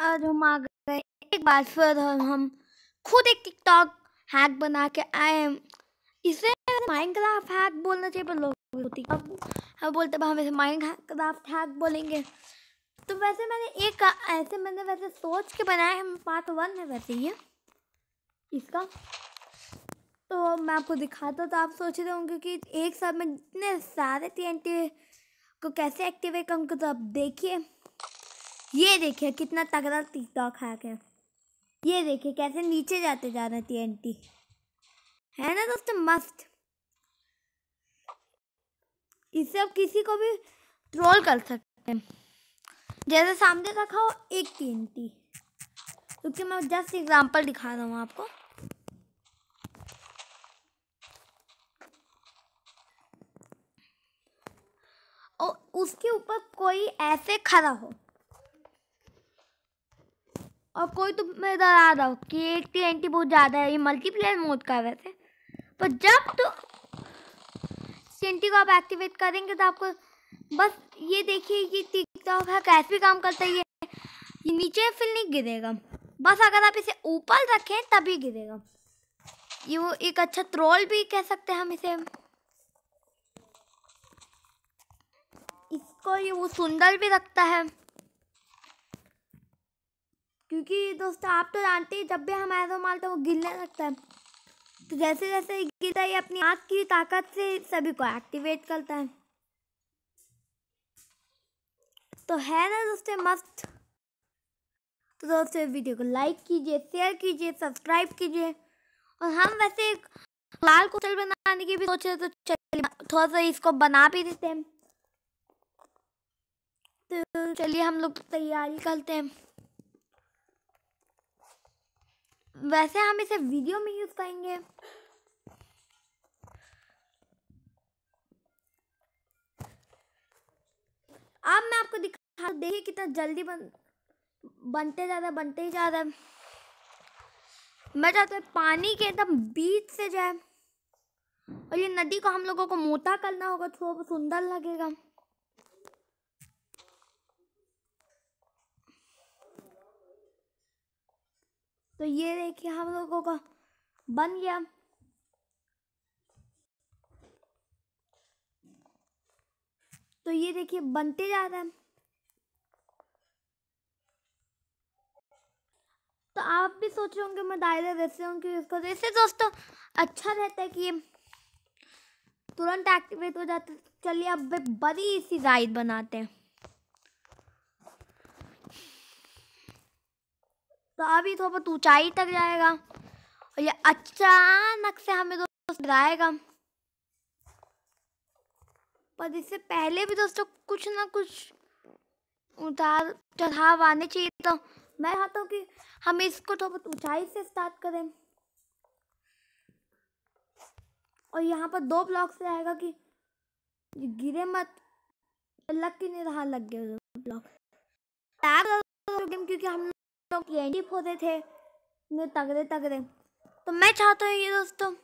आज हम आ गए एक बार फिर हम खुद एक टिकटॉक हैक बना के आए इसे माइनक्राफ्ट हैक बोलना चाहिए पर लोग हम बोलते हम इसे माइनक्राफ्ट हैक बोलेंगे तो वैसे मैंने एक ऐसे मैंने वैसे सोच के बनाया है पार्ट वन है वैसे ये इसका तो मैं आपको दिखाता तो आप सोच रहे होंगे कि एक साथ में इतने सारे टी को कैसे एक्टिवेट करूँगा तो आप देखिए ये देखिए कितना तगड़ा टिकटॉक हैक है ये देखिए कैसे नीचे जाते जा रहे थे एंटी है ना दोस्तों मस्त इससे आप किसी को भी ट्रोल कर सकते हैं जैसे सामने रखा हो एक टी एन टी क्योंकि मैं जस्ट एग्जांपल दिखा रहा हूँ आपको और उसके ऊपर कोई ऐसे खड़ा हो और कोई तो मैं डरा रहा हूँ कि एक टी तो एंटी बहुत ज़्यादा है ये मल्टीप्लेयर मोड का वैसे पर जब तो सेंटी को आप एक्टिवेट करेंगे तो आपको बस ये देखिए कि टिकटॉक है कैसे काम करता है ये ये नीचे फिर नहीं गिरेगा बस अगर आप इसे ऊपर रखें तभी गिरेगा ये वो एक अच्छा ट्रोल भी कह सकते हैं हम इसे इसको ये वो सुंदर भी रखता है क्योंकि दोस्तों आप तो जानते हैं जब भी हम ऐसा मारते वो गिरने लगता है तो जैसे जैसे गिरता है अपनी आँख की ताकत से सभी को एक्टिवेट करता है तो है ना दोस्तों मस्त तो दोस्तों वीडियो को लाइक कीजिए शेयर कीजिए सब्सक्राइब कीजिए और हम वैसे एक लाल कुशल बनाने की भी सोचे तो चलिए थोड़ा सा इसको बना भी देते हैं तो चलिए हम लोग तैयारी करते हैं वैसे हम इसे वीडियो में यूज़ करेंगे अब मैं आपको दिखा देखिए कितना जल्दी बन बनते ज़्यादा बनते ही ज़्यादा मैं चाहता हूँ पानी के एकदम बीच से जाए और ये नदी को हम लोगों को मोटा करना होगा तो सुंदर लगेगा तो ये देखिए हम लोगों का बन गया तो ये देखिए बनते जा रहे हैं तो आप भी सोच रहे होंगे मैं दायरे वैसे हूँ कि इसको जैसे तो दोस्तों अच्छा रहता है कि ये तुरंत एक्टिवेट हो जाते चलिए अब बड़ी सी राइड बनाते हैं तो अभी तो बहुत ऊंचाई तक जाएगा और ये अचानक से हमें दोस्त गिराएगा पर इससे पहले भी दोस्तों कुछ ना कुछ उतार चढ़ाव आने चाहिए तो मैं चाहता हूँ कि हम इसको तो बहुत ऊंचाई से स्टार्ट करें और यहाँ पर दो ब्लॉक से आएगा कि गिरे मत लग के नहीं रहा लग गया ब्लॉक क्योंकि हम लोग यही पौधे थे इतने तगड़े तगड़े तो मैं चाहता हूँ ये दोस्तों